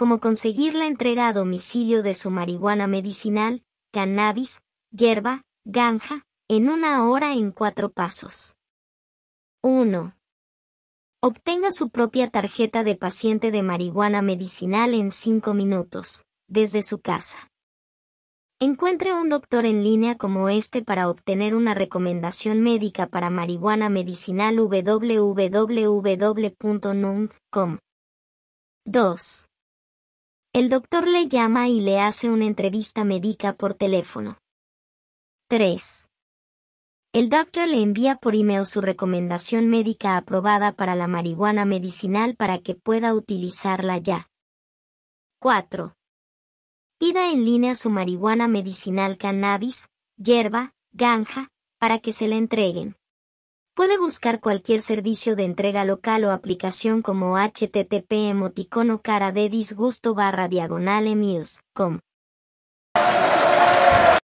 como conseguir la entrega a domicilio de su marihuana medicinal, cannabis, hierba, ganja, en una hora en cuatro pasos. 1. Obtenga su propia tarjeta de paciente de marihuana medicinal en 5 minutos, desde su casa. Encuentre un doctor en línea como este para obtener una recomendación médica para marihuana medicinal www.nung.com. 2. El doctor le llama y le hace una entrevista médica por teléfono. 3. El doctor le envía por email su recomendación médica aprobada para la marihuana medicinal para que pueda utilizarla ya. 4. Pida en línea su marihuana medicinal cannabis, hierba, ganja, para que se la entreguen. Puede buscar cualquier servicio de entrega local o aplicación como http emoticono cara de disgusto barra diagonal com.